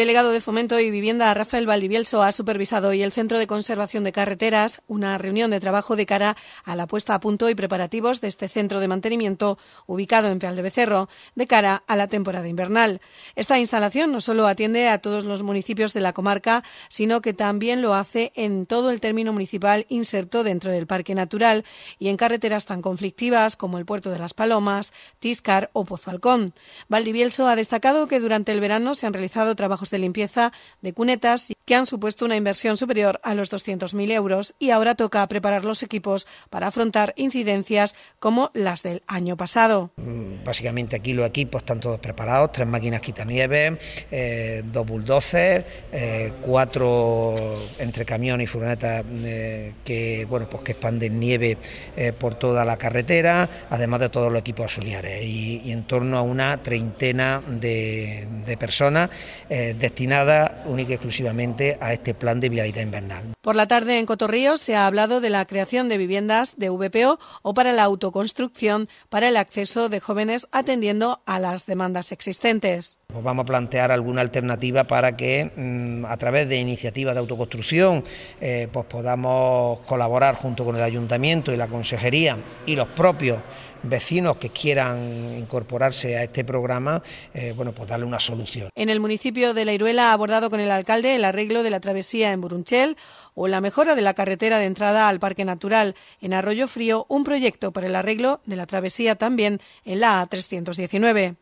delegado de Fomento y Vivienda, Rafael Valdivielso, ha supervisado hoy el Centro de Conservación de Carreteras, una reunión de trabajo de cara a la puesta a punto y preparativos de este centro de mantenimiento ubicado en Peal de Becerro, de cara a la temporada invernal. Esta instalación no solo atiende a todos los municipios de la comarca, sino que también lo hace en todo el término municipal inserto dentro del Parque Natural y en carreteras tan conflictivas como el Puerto de las Palomas, Tiscar o Pozo Alcón. Valdivielso ha destacado que durante el verano se han realizado trabajos limpieza de cunetas que han supuesto una inversión superior a los 200.000 euros y ahora toca preparar los equipos para afrontar incidencias como las del año pasado. Mm, básicamente aquí los equipos están todos preparados, tres máquinas quitanieves, eh, dos bulldozers, eh, cuatro entre camión y furgoneta... Eh, que, bueno, pues que expanden nieve eh, por toda la carretera, además de todos los equipos auxiliares... y, en torno a una treintena de, de personas destinadas única y exclusivamente a este plan de vialidad invernal. Por la tarde en Cotorrío se ha hablado de la creación de viviendas de VPO o para la autoconstrucción para el acceso de jóvenes atendiendo a las demandas existentes. Pues vamos a plantear alguna alternativa para que mm, a través de iniciativas de autoconstrucción eh, pues podamos colaborar junto con el ayuntamiento y la consejería y los propios vecinos que quieran incorporarse a este programa, eh, bueno, pues darle una solución. En el municipio de La Iruela ha abordado con el alcalde el arreglo de la travesía en Burunchel o la mejora de la carretera de entrada al Parque Natural en Arroyo Frío, un proyecto para el arreglo de la travesía también en la A319.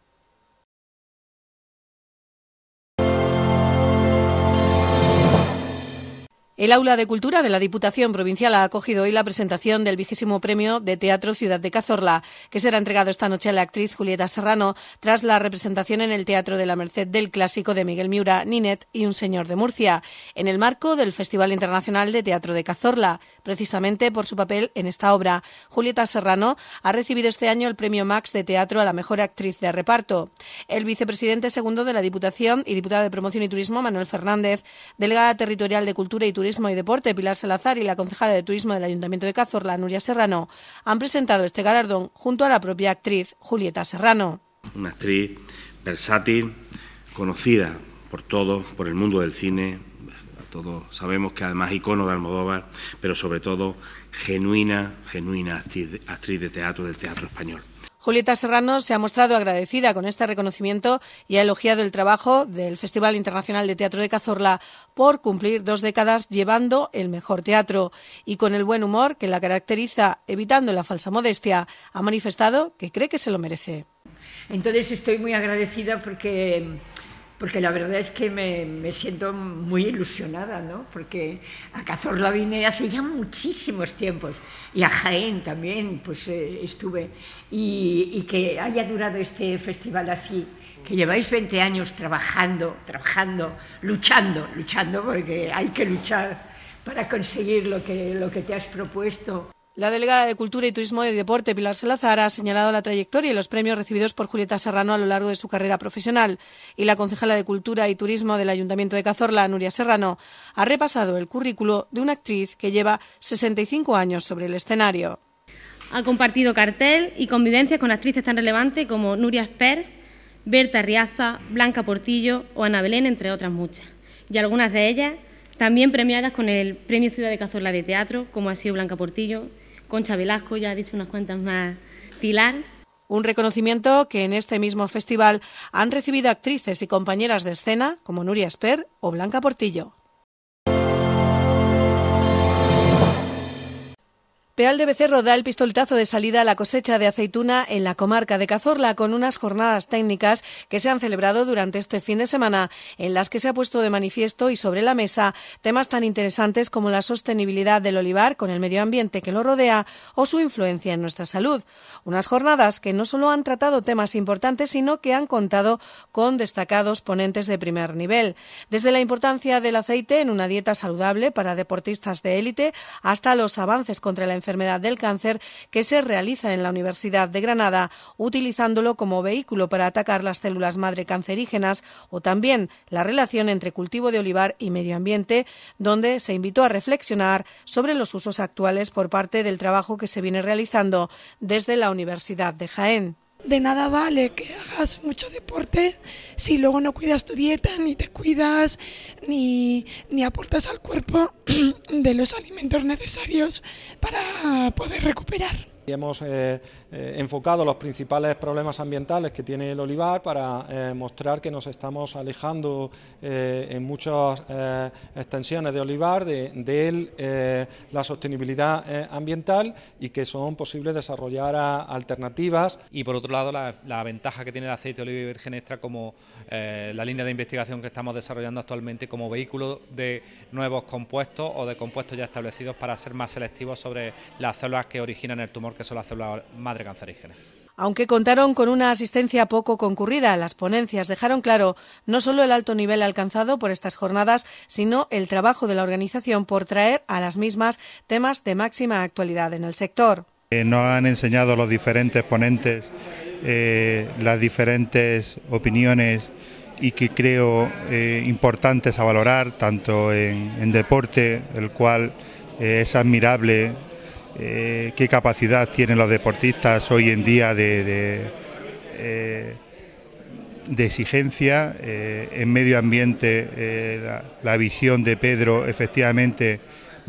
El Aula de Cultura de la Diputación Provincial ha acogido hoy la presentación del vigésimo premio de Teatro Ciudad de Cazorla, que será entregado esta noche a la actriz Julieta Serrano tras la representación en el Teatro de la Merced del clásico de Miguel Miura, Ninet y un señor de Murcia, en el marco del Festival Internacional de Teatro de Cazorla. Precisamente por su papel en esta obra, Julieta Serrano ha recibido este año el premio Max de Teatro a la Mejor Actriz de Reparto. El vicepresidente segundo de la Diputación y diputado de Promoción y Turismo, Manuel Fernández, delegada territorial de Cultura y Turismo, Turismo y Deporte, Pilar Salazar, y la concejala de Turismo del Ayuntamiento de Cazorla, Nuria Serrano, han presentado este galardón junto a la propia actriz Julieta Serrano. Una actriz versátil, conocida por todos, por el mundo del cine, todos sabemos que además icono de Almodóvar, pero sobre todo genuina, genuina actriz de teatro del teatro español. Julieta Serrano se ha mostrado agradecida con este reconocimiento y ha elogiado el trabajo del Festival Internacional de Teatro de Cazorla por cumplir dos décadas llevando el mejor teatro y con el buen humor que la caracteriza, evitando la falsa modestia, ha manifestado que cree que se lo merece. Entonces estoy muy agradecida porque porque la verdad es que me, me siento muy ilusionada, ¿no? Porque a Cazorla vine hace ya muchísimos tiempos y a Jaén también pues eh, estuve y, que haya durado este festival así, que lleváis 20 años trabajando, trabajando, luchando, luchando porque hay que luchar para conseguir lo que, lo que te has propuesto. La delegada de Cultura y Turismo de Deporte, Pilar Salazar, ha señalado la trayectoria y los premios recibidos por Julieta Serrano a lo largo de su carrera profesional. Y la concejala de Cultura y Turismo del Ayuntamiento de Cazorla, Nuria Serrano, ha repasado el currículo de una actriz que lleva 65 años sobre el escenario. Ha compartido cartel y convivencia con actrices tan relevantes como Nuria Esper, Berta Riaza, Blanca Portillo o Ana Belén, entre otras muchas. Y algunas de ellas también premiadas con el Premio Ciudad de Cazorla de Teatro, como ha sido Blanca Portillo, Concha Velasco, ya ha dicho unas cuantas más, Pilar. Un reconocimiento que en este mismo festival han recibido actrices y compañeras de escena como Nuria Esper o Blanca Portillo. Peal de Becerro da el pistoletazo de salida a la cosecha de aceituna en la comarca de Cazorla con unas jornadas técnicas que se han celebrado durante este fin de semana, en las que se ha puesto de manifiesto y sobre la mesa temas tan interesantes como la sostenibilidad del olivar con el medio ambiente que lo rodea o su influencia en nuestra salud. Unas jornadas que no solo han tratado temas importantes, sino que han contado con destacados ponentes de primer nivel, desde la importancia del aceite en una dieta saludable para deportistas de élite hasta los avances contra la enfermedad enfermedad del cáncer que se realiza en la Universidad de Granada, utilizándolo como vehículo para atacar las células madre cancerígenas o también la relación entre cultivo de olivar y medio ambiente, donde se invitó a reflexionar sobre los usos actuales por parte del trabajo que se viene realizando desde la Universidad de Jaén. De nada vale que hagas mucho deporte si luego no cuidas tu dieta, ni te cuidas, ni, ni aportas al cuerpo de los alimentos necesarios para poder recuperar hemos eh, eh, enfocado los principales problemas ambientales que tiene el olivar para eh, mostrar que nos estamos alejando en muchas extensiones de olivar de, la sostenibilidad ambiental y que son posibles desarrollar alternativas. Y por otro lado, la, ventaja que tiene el aceite de oliva virgen extra como la línea de investigación que estamos desarrollando actualmente como vehículo de nuevos compuestos o de compuestos ya establecidos para ser más selectivos sobre las células que originan el tumor que son las células madre cancerígenas. Aunque contaron con una asistencia poco concurrida, las ponencias dejaron claro no solo el alto nivel alcanzado por estas jornadas, sino el trabajo de la organización por traer a las mismas temas de máxima actualidad en el sector. Eh, nos han enseñado los diferentes ponentes eh, las diferentes opiniones y que creo eh, importantes a valorar, tanto en deporte, el cual eh, es admirable eh, qué capacidad tienen los deportistas hoy en día de, de, eh, exigencia. Eh, en medio ambiente la, visión de Pedro efectivamente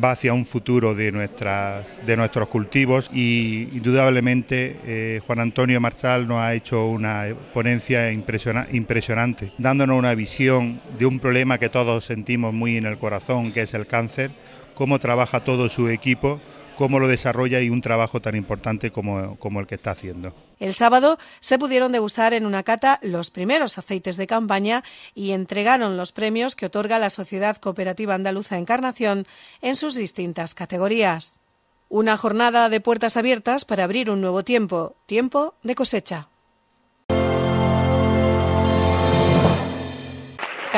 va hacia un futuro de, nuestras, de nuestros cultivos y indudablemente Juan Antonio Marchal nos ha hecho una ponencia impresionante, dándonos una visión de un problema que todos sentimos muy en el corazón, que es el cáncer, cómo trabaja todo su equipo cómo lo desarrolla y un trabajo tan importante como, como el que está haciendo. El sábado se pudieron degustar en una cata los primeros aceites de campaña y entregaron los premios que otorga la Sociedad Cooperativa Andaluza Encarnación en sus distintas categorías. Una jornada de puertas abiertas para abrir un nuevo tiempo, tiempo de cosecha.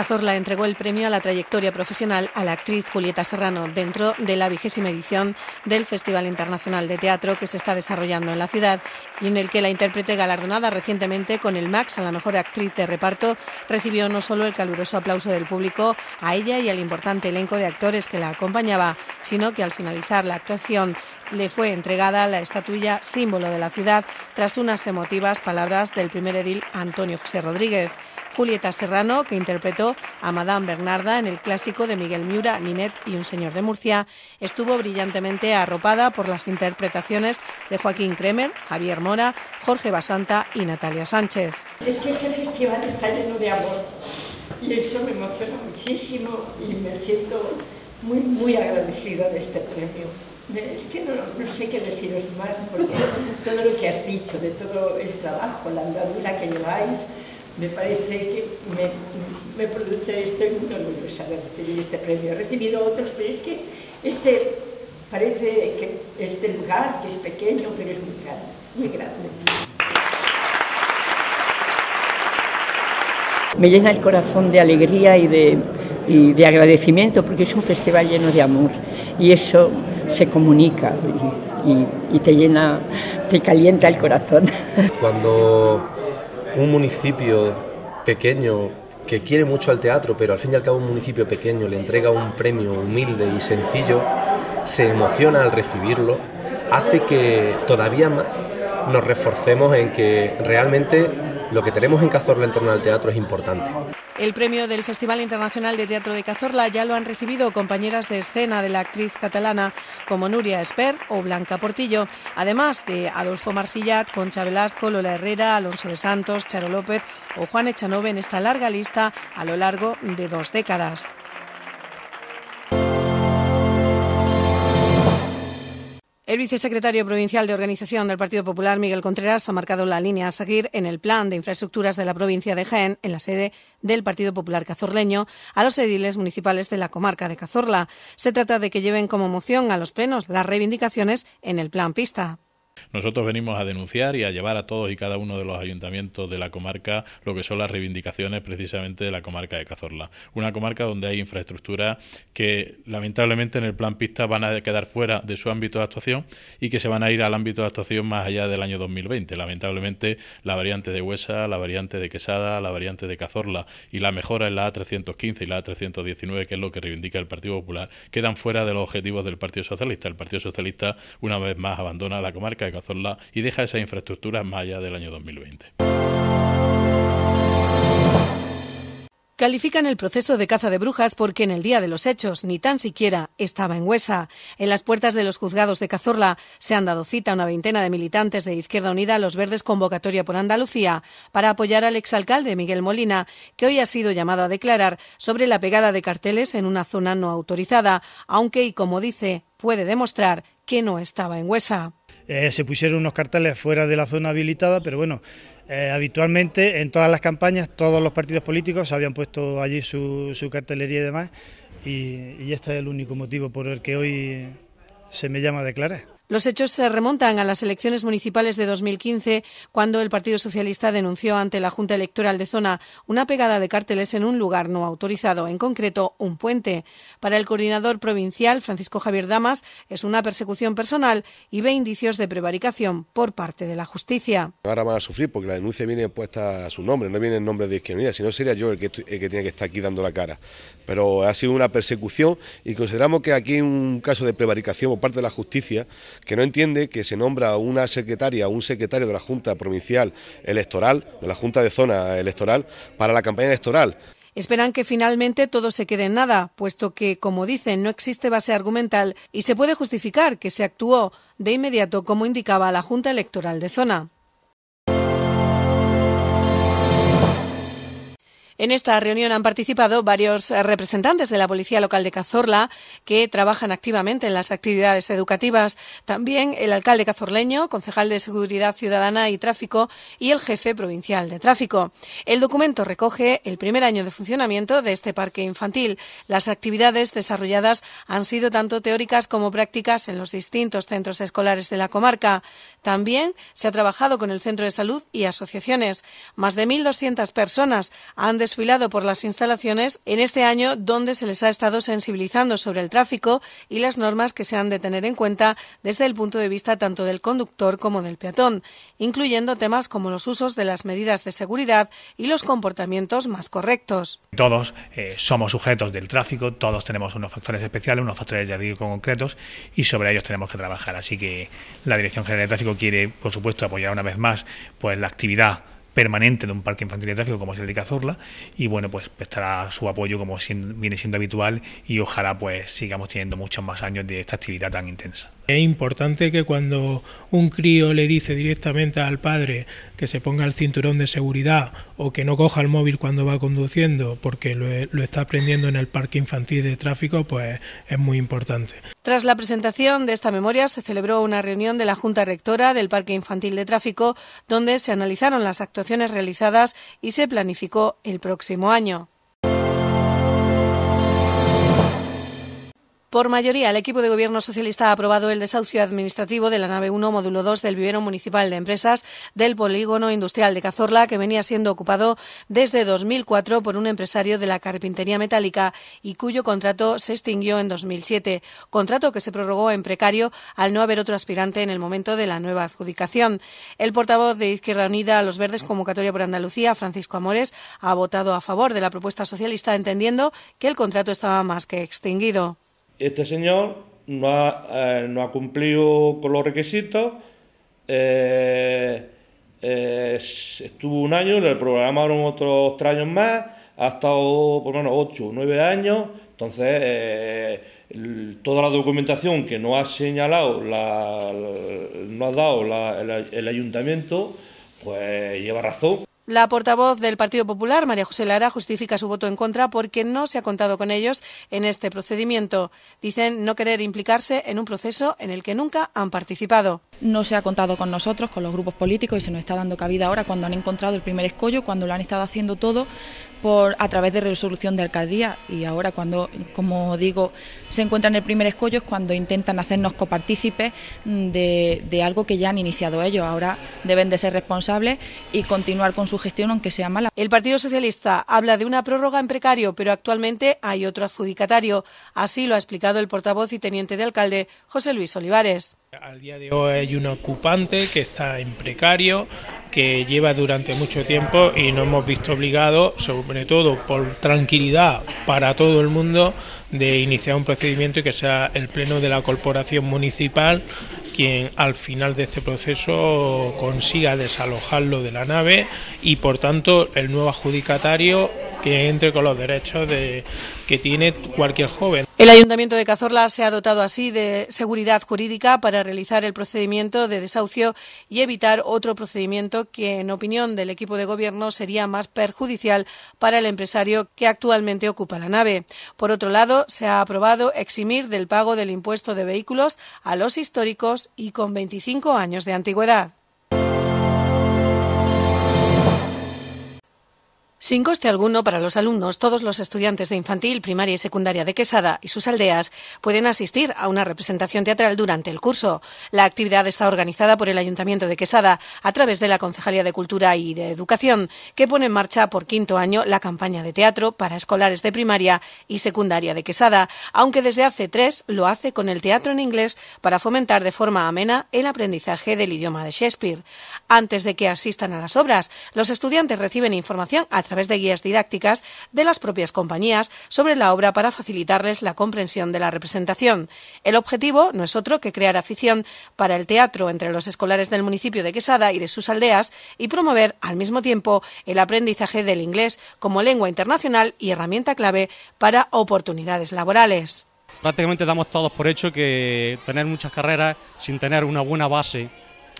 Cazorla entregó el premio a la trayectoria profesional a la actriz Julieta Serrano dentro de la vigésima edición del Festival Internacional de Teatro que se está desarrollando en la ciudad y en el que la intérprete galardonada recientemente con el Max a la mejor actriz de reparto recibió no solo el caluroso aplauso del público a ella y al importante elenco de actores que la acompañaba, sino que al finalizar la actuación le fue entregada la estatuilla símbolo de la ciudad tras unas emotivas palabras del primer edil Antonio José Rodríguez. Julieta Serrano, que interpretó a Madame Bernarda en el clásico de Miguel Miura, Ninet y Un Señor de Murcia, estuvo brillantemente arropada por las interpretaciones de Joaquín Kremer, Javier Mora, Jorge Basanta y Natalia Sánchez. Es que este festival está lleno de amor y eso me emociona muchísimo y me siento muy, muy agradecida de este premio. Es que no, sé qué deciros más, porque todo lo que has dicho, de todo el trabajo, la andadura que lleváis, me parece que me, me produce, estoy muy orgullosa de recibir este premio. He recibido otros, pero es que este parece que este lugar, que es pequeño, pero es muy grande, muy grande. Me llena el corazón de alegría y de, y de agradecimiento porque es un festival lleno de amor y eso se comunica y, y, y te llena, te calienta el corazón. Cuando un municipio pequeño que quiere mucho al teatro, pero al fin y al cabo un municipio pequeño le entrega un premio humilde y sencillo, se emociona al recibirlo, hace que todavía más nos reforcemos en que realmente lo que tenemos en Cazorla en torno al teatro es importante. El premio del Festival Internacional de Teatro de Cazorla ya lo han recibido compañeras de escena de la actriz catalana como Nuria Esper o Blanca Portillo, además de Adolfo Marsillat, Concha Velasco, Lola Herrera, Alonso de Santos, Charo López o Juan Echanove en esta larga lista a lo largo de dos décadas. El vicesecretario provincial de Organización del Partido Popular, Miguel Contreras, ha marcado la línea a seguir en el plan de infraestructuras de la provincia de Jaén, en la sede del Partido Popular Cazorleño, a los ediles municipales de la comarca de Cazorla. Se trata de que lleven como moción a los plenos las reivindicaciones en el plan pista. Nosotros venimos a denunciar y a llevar a todos y cada uno de los ayuntamientos de la comarca lo que son las reivindicaciones precisamente de la comarca de Cazorla. Una comarca donde hay infraestructuras que lamentablemente en el plan pista van a quedar fuera de su ámbito de actuación y que se van a ir al ámbito de actuación más allá del año 2020. Lamentablemente la variante de Huesa, la variante de Quesada, la variante de Cazorla y la mejora en la A315 y la A319, que es lo que reivindica el Partido Popular, quedan fuera de los objetivos del Partido Socialista. El Partido Socialista una vez más abandona la comarca de Cazorla y deja esa infraestructura más allá del año 2020. Califican el proceso de caza de brujas porque en el día de los hechos ni tan siquiera estaba en Huesa. En las puertas de los juzgados de Cazorla se han dado cita a una veintena de militantes de Izquierda Unida los Verdes convocatoria por Andalucía para apoyar al exalcalde Miguel Molina, que hoy ha sido llamado a declarar sobre la pegada de carteles en una zona no autorizada, aunque y como dice, puede demostrar que no estaba en Huesa. Eh, se pusieron unos carteles fuera de la zona habilitada, pero bueno, eh, habitualmente en todas las campañas todos los partidos políticos habían puesto allí su, cartelería y demás, y, este es el único motivo por el que hoy se me llama de declarar. Los hechos se remontan a las elecciones municipales de 2015, cuando el Partido Socialista denunció ante la Junta Electoral de Zona una pegada de cárteles en un lugar no autorizado, en concreto un puente. Para el coordinador provincial, Francisco Javier Damas, es una persecución personal y ve indicios de prevaricación por parte de la justicia. Ahora van a sufrir porque la denuncia viene puesta a su nombre, no viene en nombre de Izquierda sino sería yo el que, el que tiene que estar aquí dando la cara. Pero ha sido una persecución y consideramos que aquí hay un caso de prevaricación por parte de la justicia que no entiende que se nombra una secretaria o un secretario de la Junta Provincial Electoral, de la Junta de Zona Electoral, para la campaña electoral. Esperan que finalmente todo se quede en nada, puesto que, como dicen, no existe base argumental y se puede justificar que se actuó de inmediato como indicaba la Junta Electoral de Zona. En esta reunión han participado varios eh, representantes de la Policía Local de Cazorla que trabajan activamente en las actividades educativas. También el alcalde cazorleño, concejal de Seguridad Ciudadana y Tráfico y el jefe provincial de Tráfico. El documento recoge el primer año de funcionamiento de este parque infantil. Las actividades desarrolladas han sido tanto teóricas como prácticas en los distintos centros escolares de la comarca. También se ha trabajado con el Centro de Salud y asociaciones. Más de 1.200 personas han desarrollado desfilado por las instalaciones en este año donde se les ha estado sensibilizando sobre el tráfico y las normas que se han de tener en cuenta desde el punto de vista tanto del conductor como del peatón, incluyendo temas como los usos de las medidas de seguridad y los comportamientos más correctos. Todos eh, somos sujetos del tráfico, todos tenemos unos factores especiales, unos factores de riesgo concretos y sobre ellos tenemos que trabajar. Así que la Dirección General de Tráfico quiere, por supuesto, apoyar una vez más pues, la actividad permanente de un parque infantil de tráfico como es el de Cazorla y bueno pues estará su apoyo como viene siendo habitual y ojalá pues sigamos teniendo muchos más años de esta actividad tan intensa. Es importante que cuando un crío le dice directamente al padre que se ponga el cinturón de seguridad o que no coja el móvil cuando va conduciendo porque e, lo, está aprendiendo en el parque infantil de tráfico, pues es muy importante. Tras la presentación de esta memoria se celebró una reunión de la Junta Rectora del Parque Infantil de Tráfico donde se analizaron las actuaciones realizadas y se planificó el próximo año. Por mayoría, el equipo de gobierno socialista ha aprobado el desahucio administrativo de la nave 1, módulo 2 del vivero municipal de empresas del polígono industrial de Cazorla, que venía siendo ocupado desde 2004 por un empresario de la carpintería metálica y cuyo contrato se extinguió en 2007, contrato que se prorrogó en precario al no haber otro aspirante en el momento de la nueva adjudicación. El portavoz de Izquierda Unida a los Verdes, convocatoria por Andalucía, Francisco Amores, ha votado a favor de la propuesta socialista, entendiendo que el contrato estaba más que extinguido este señor eh, no ha, cumplido con los requisitos, eh, eh, estuvo un año, le programaron otros tres años más, ha estado por pues lo menos ocho o nueve años, entonces toda la documentación que no ha señalado, la, no ha dado el, el ayuntamiento, pues lleva razón. La portavoz del Partido Popular, María José Lara, justifica su voto en contra porque no se ha contado con ellos en este procedimiento. Dicen no querer implicarse en un proceso en el que nunca han participado. No se ha contado con nosotros, con los grupos políticos, y se nos está dando cabida ahora cuando han encontrado el primer escollo, cuando lo han estado haciendo todo por, a través de resolución de alcaldía y ahora cuando, como digo, se encuentran el primer escollo es cuando intentan hacernos copartícipes mm, de, de algo que ya han iniciado ellos. Ahora deben de ser responsables y continuar con su gestión aunque sea mala. El Partido Socialista habla de una prórroga en precario, pero actualmente hay otro adjudicatario. Así lo ha explicado el portavoz y teniente de alcalde, José Luis Olivares. Al día de hoy hay un ocupante que está en precario, que lleva durante mucho tiempo y nos hemos visto obligados, sobre todo por tranquilidad para todo el mundo, de iniciar un procedimiento y que sea el Pleno de la Corporación Municipal quien al final de este proceso consiga desalojarlo de la nave y por tanto el nuevo adjudicatario que entre con los derechos que tiene cualquier joven. El Ayuntamiento de Cazorla se ha dotado así de seguridad jurídica para realizar el procedimiento de desahucio y evitar otro procedimiento que, en opinión del equipo de gobierno, sería más perjudicial para el empresario que actualmente ocupa la nave. Por otro lado, se ha aprobado eximir del pago del impuesto de vehículos a los históricos y con 25 años de antigüedad. Sin coste alguno para los alumnos, todos los estudiantes de infantil, primaria y secundaria de Quesada y sus aldeas pueden asistir a una representación teatral durante el curso. La actividad está organizada por el Ayuntamiento de Quesada a través de la Concejalía de Cultura y de Educación, que pone en marcha por quinto año la campaña de teatro para escolares de primaria y secundaria de Quesada, aunque desde hace tres lo hace con el teatro en inglés para fomentar de forma amena el aprendizaje del idioma de Shakespeare. Antes de que asistan a las obras, los estudiantes reciben información a través de guías didácticas de las propias compañías sobre la obra para facilitarles la comprensión de la representación. El objetivo no es otro que crear afición para el teatro entre los escolares del municipio de Quesada y de sus aldeas y promover al mismo tiempo el aprendizaje del inglés como lengua internacional y herramienta clave para oportunidades laborales. Prácticamente damos todos por hecho que tener muchas carreras sin tener una buena base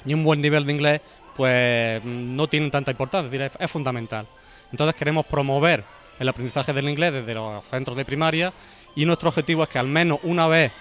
ni un buen nivel de inglés pues mm, no tienen tanta importancia, es fundamental. Entonces queremos promover el aprendizaje del inglés desde los centros de primaria y nuestro objetivo es que al menos una vez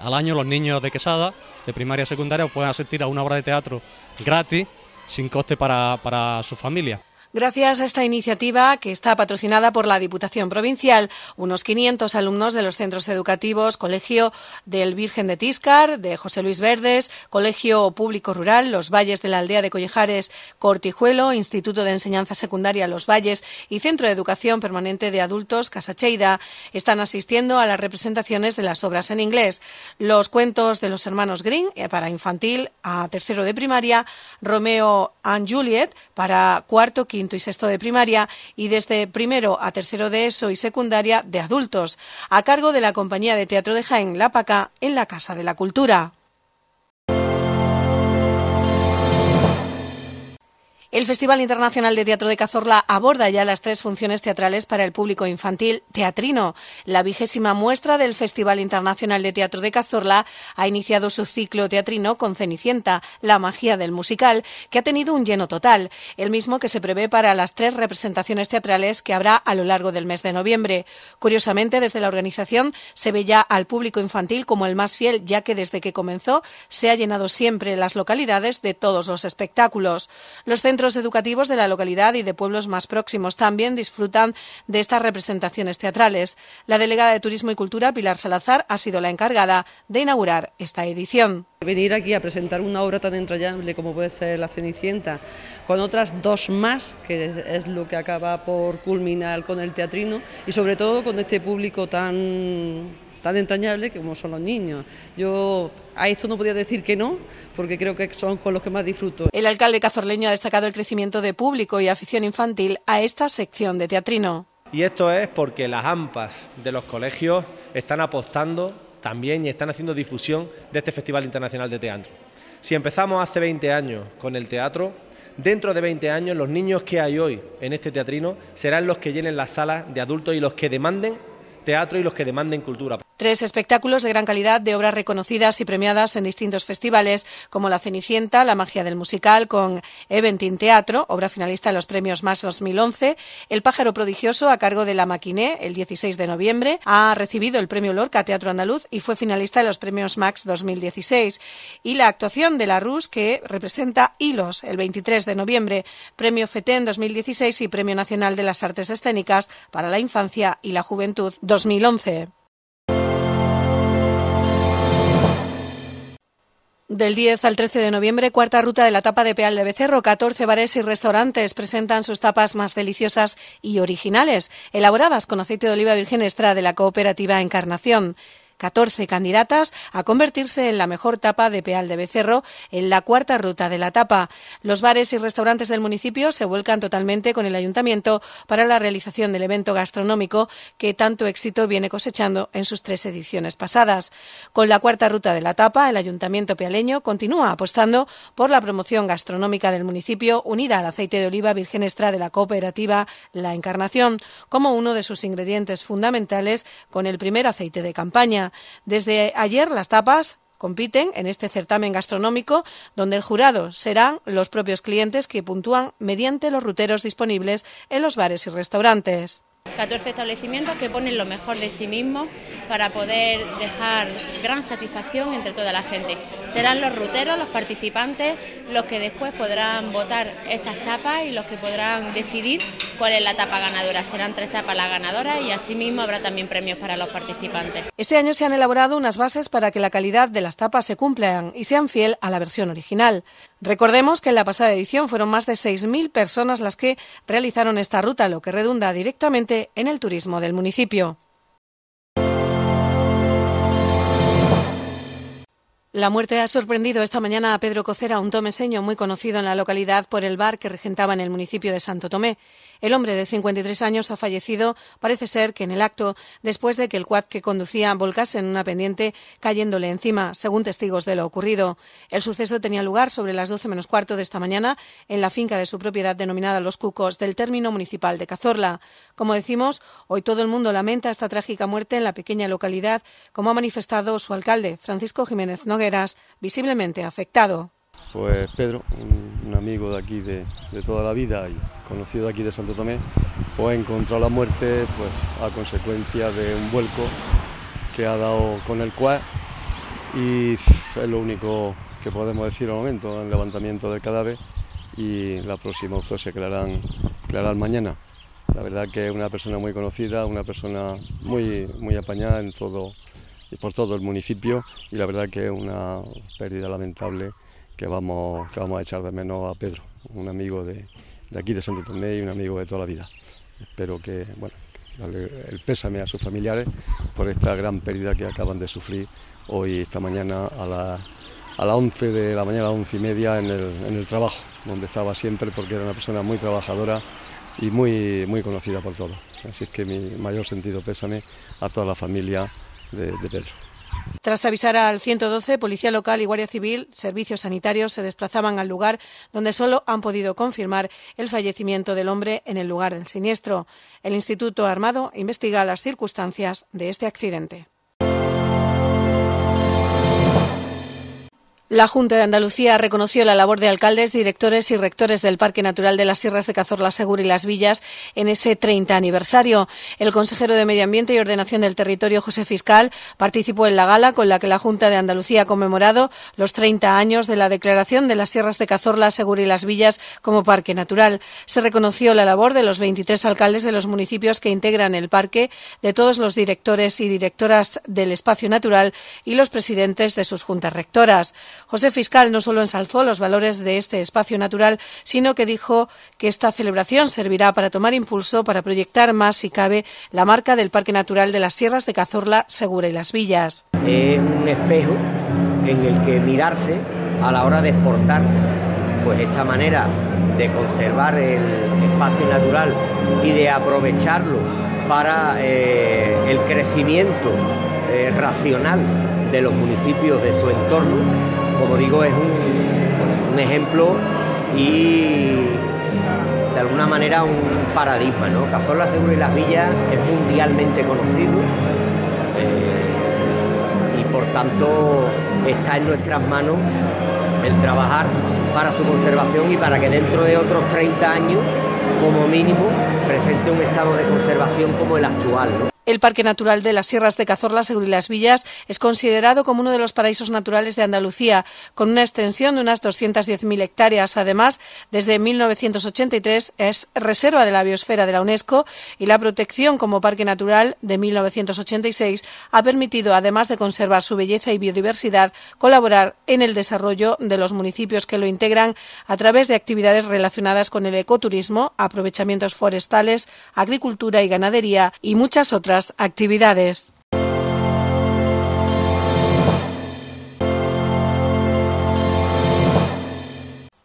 al año los niños de Quesada, de primaria y secundaria, puedan asistir a una obra de teatro gratis, sin coste para, para su familia. Gracias a esta iniciativa, que está patrocinada por la Diputación Provincial, unos 500 alumnos de los centros educativos Colegio del Virgen de Tíscar, de José Luis Verdes, Colegio Público Rural, Los Valles de la Aldea de Collejares, Cortijuelo, Instituto de Enseñanza Secundaria Los Valles y Centro de Educación Permanente de Adultos Casacheida, están asistiendo a las representaciones de las obras en inglés, los cuentos de los hermanos Green eh, para infantil a tercero de primaria, Romeo and Juliet para cuarto, quinto y sexto de primaria y desde primero a tercero de ESO y secundaria de adultos, a cargo de la compañía de teatro de Jaén La en la Casa de la Cultura. El Festival Internacional de Teatro de Cazorla aborda ya las tres funciones teatrales para el público infantil Teatrino. La vigésima muestra del Festival Internacional de Teatro de Cazorla ha iniciado su ciclo teatrino con Cenicienta, la magia del musical, que ha tenido un lleno total, el mismo que se prevé para las tres representaciones teatrales que habrá a lo largo del mes de noviembre. Curiosamente, desde la organización se ve ya al público infantil como el más fiel, ya que desde que comenzó se ha llenado siempre las localidades de todos los espectáculos. Los centros educativos de la localidad y de pueblos más próximos también disfrutan de estas representaciones teatrales. La delegada de Turismo y Cultura, Pilar Salazar, ha sido la encargada de inaugurar esta edición. Venir aquí a presentar una obra tan entrañable como puede ser La Cenicienta, con otras dos más, que es lo que acaba por culminar con el teatrino, y sobre todo con este público tan tan entrañables como son los niños. Yo a esto no podía decir que no, porque creo que son con los que más disfruto. El alcalde cazorleño ha destacado el crecimiento de público y afición infantil a esta sección de teatrino. Y esto es porque las AMPAs de los colegios están apostando también y están haciendo difusión de este Festival Internacional de Teatro. Si empezamos hace 20 años con el teatro, dentro de 20 años los niños que hay hoy en este teatrino serán los que llenen las salas de adultos y los que demanden teatro y los que demanden cultura. Tres espectáculos de gran calidad de obras reconocidas y premiadas en distintos festivales, como La Cenicienta, La Magia del Musical, con Eventin Teatro, obra finalista en los premios Max 2011, El Pájaro Prodigioso, a cargo de La Maquiné, el 16 de noviembre, ha recibido el premio Lorca Teatro Andaluz y fue finalista de los premios MAX 2016, y la actuación de La Rus, que representa Hilos, el 23 de noviembre, premio FETEN 2016 y premio Nacional de las Artes Escénicas para la Infancia y la Juventud 2011. Del 10 al 13 de noviembre, cuarta ruta de la tapa de Peal de Becerro. 14 bares y restaurantes presentan sus tapas más deliciosas y originales, elaboradas con aceite de oliva virgen extra de la cooperativa Encarnación. 14 candidatas a convertirse en la mejor tapa de Peal de Becerro, en la cuarta ruta de la tapa. Los bares y restaurantes del municipio se vuelcan totalmente con el ayuntamiento para la realización del evento gastronómico que tanto éxito viene cosechando en sus tres ediciones pasadas. Con la cuarta ruta de la tapa, el ayuntamiento pealeño continúa apostando por la promoción gastronómica del municipio unida al aceite de oliva virgen extra de la cooperativa La Encarnación como uno de sus ingredientes fundamentales con el primer aceite de campaña. Desde ayer las tapas compiten en este certamen gastronómico donde el jurado serán los propios clientes que puntúan mediante los ruteros disponibles en los bares y restaurantes. 14 establecimientos que ponen lo mejor de sí mismos para poder dejar gran satisfacción entre toda la gente. Serán los ruteros, los participantes, los que después podrán votar estas tapas y los que podrán decidir cuál es la tapa ganadora. Serán tres tapas las ganadoras y asimismo habrá también premios para los participantes. Este año se han elaborado unas bases para que la calidad de las tapas se cumplan y sean fiel a la versión original. Recordemos que en la pasada edición fueron más de 6.000 personas las que realizaron esta ruta, lo que redunda directamente en el turismo del municipio. La muerte ha sorprendido esta mañana a Pedro Cocera, un tomeseño muy conocido en la localidad por el bar que regentaba en el municipio de Santo Tomé. El hombre de 53 años ha fallecido, parece ser que en el acto, después de que el cuad que conducía volcase en una pendiente cayéndole encima, según testigos de lo ocurrido. El suceso tenía lugar sobre las 12 menos cuarto de esta mañana en la finca de su propiedad denominada Los Cucos del término municipal de Cazorla. Como decimos, hoy todo el mundo lamenta esta trágica muerte en la pequeña localidad, como ha manifestado su alcalde, Francisco Jiménez Nogueras, visiblemente afectado. Pues Pedro, un, amigo de aquí de, toda la vida y conocido aquí de Santo Tomé, pues encontró la muerte pues, a consecuencia de un vuelco que ha dado con el cual y es lo único que podemos decir al momento, el levantamiento del cadáver y la próxima autopsia que harán mañana. La verdad que es una persona muy conocida, una persona muy, muy apañada en todo, ...y por todo el municipio y la verdad que es una pérdida lamentable que vamos, que vamos a echar de menos a Pedro, un amigo de, aquí de Santo Tomé y un amigo de toda la vida. Espero que, bueno, el pésame a sus familiares por esta gran pérdida que acaban de sufrir hoy, esta mañana, a las a 11 de la mañana, a las 11 y media, en el, trabajo, donde estaba siempre, porque era una persona muy trabajadora y muy, muy conocida por todos. Así es que mi mayor sentido pésame a toda la familia de Pedro. Tras avisar al 112, Policía Local y Guardia Civil, Servicios Sanitarios se desplazaban al lugar donde solo han podido confirmar el fallecimiento del hombre en el lugar del siniestro. El Instituto Armado investiga las circunstancias de este accidente. La Junta de Andalucía reconoció la labor de alcaldes, directores y rectores del Parque Natural de las Sierras de Cazorla Segura y Las Villas en ese 30 aniversario. El consejero de Medio Ambiente y Ordenación del Territorio, José Fiscal, participó en la gala con la que la Junta de Andalucía ha conmemorado los 30 años de la declaración de las Sierras de Cazorla Segura y Las Villas como Parque Natural. Se reconoció la labor de los 23 alcaldes de los municipios que integran el parque, de todos los directores y directoras del espacio natural y los presidentes de sus juntas rectoras. José Fiscal no solo ensalzó los valores de este espacio natural, sino que dijo que esta celebración servirá para tomar impulso para proyectar más, si cabe, la marca del Parque Natural de las Sierras de Cazorla, Segura y Las Villas. Es un espejo en el que mirarse a la hora de exportar pues esta manera de conservar el espacio natural y de aprovecharlo para eh, el crecimiento eh, racional de los municipios de su entorno como digo, es un, ejemplo y de alguna manera un paradigma, ¿no? Cazorla Seguro y Las Villas es mundialmente conocido eh, y por tanto está en nuestras manos el trabajar para su conservación y para que dentro de otros 30 años, como mínimo, presente un estado de conservación como el actual. El Parque Natural de las Sierras de Cazorla, y Las Villas es considerado como uno de los paraísos naturales de Andalucía, con una extensión de unas 210.000 hectáreas. Además, desde 1983 es Reserva de la Biosfera de la UNESCO y la protección como Parque Natural de 1986 ha permitido, además de conservar su belleza y biodiversidad, colaborar en el desarrollo de los municipios que lo integran a través de actividades relacionadas con el ecoturismo, aprovechamientos forestales, agricultura y ganadería y muchas otras actividades.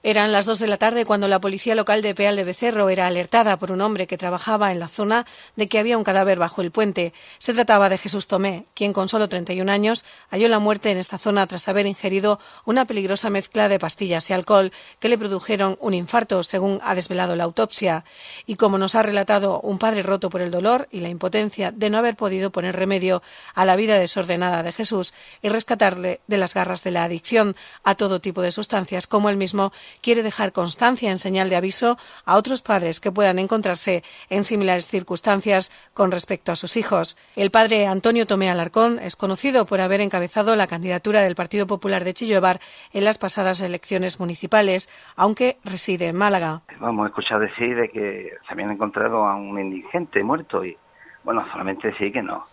Eran las dos de la tarde cuando la policía local de Peal de Becerro era alertada por un hombre que trabajaba en la zona de que había un cadáver bajo el puente. Se trataba de Jesús Tomé, quien con solo 31 años halló la muerte en esta zona tras haber ingerido una peligrosa mezcla de pastillas y alcohol que le produjeron un infarto, según ha desvelado la autopsia. Y como nos ha relatado un padre roto por el dolor y la impotencia de no haber podido poner remedio a la vida desordenada de Jesús y rescatarle de las garras de la adicción a todo tipo de sustancias, como el mismo quiere dejar constancia en señal de aviso a otros padres que puedan encontrarse en similares circunstancias con respecto a sus hijos. El padre Antonio Tomé Alarcón es conocido por haber encabezado la candidatura del Partido Popular de Chillovar en las pasadas elecciones municipales, aunque reside en Málaga. Vamos, a escuchar decir de que se habían encontrado a un indigente muerto y, bueno, solamente decir que no.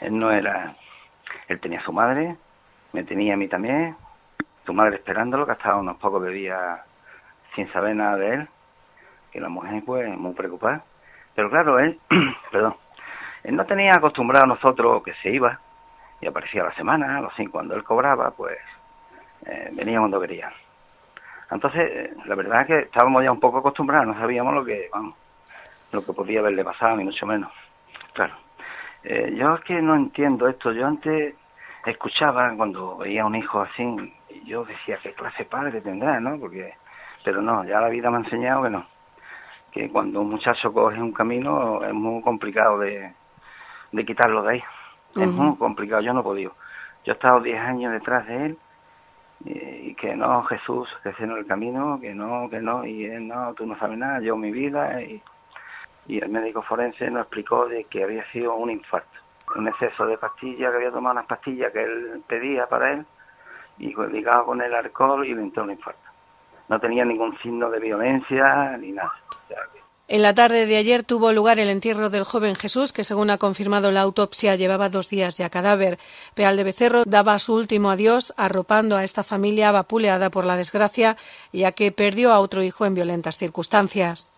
Él no era. Él tenía a su madre, me tenía a mí también, tu madre esperándolo, que hasta unos pocos días sin saber nada de él, que la mujer pues muy preocupada. Pero claro, él, perdón, él no tenía acostumbrado a nosotros que se iba y aparecía la semana, a los cinco, cuando él cobraba, pues eh, venía cuando quería. Entonces, eh, la verdad es que estábamos ya un poco acostumbrados, no sabíamos lo que, vamos, lo que podía haberle pasado, ni mucho menos. Claro. Eh, yo es que no entiendo esto. Yo antes escuchaba cuando veía a un hijo así, yo decía, ¿qué clase padre tendrá, no? Porque, pero no, ya la vida me ha enseñado que no. Que cuando un muchacho coge un camino es muy complicado de, quitarlo de ahí. Es muy complicado, yo no he podido. Yo he estado 10 años detrás de él y que no, Jesús, que ese no el camino, que no, que no, y él, no, tú no sabes nada, yo mi vida, y, y el médico forense nos explicó de que había sido un infarto, un exceso de pastillas, que había tomado unas pastillas que él pedía para él, Hijo ligado con el alcohol y le entró un infarto. No tenía ningún signo de violencia ni nada. En la tarde de ayer tuvo lugar el entierro del joven Jesús, que según ha confirmado la autopsia llevaba dos días ya cadáver. Peal de Becerro daba su último adiós arropando a esta familia vapuleada por la desgracia, ya que perdió a otro hijo en violentas circunstancias.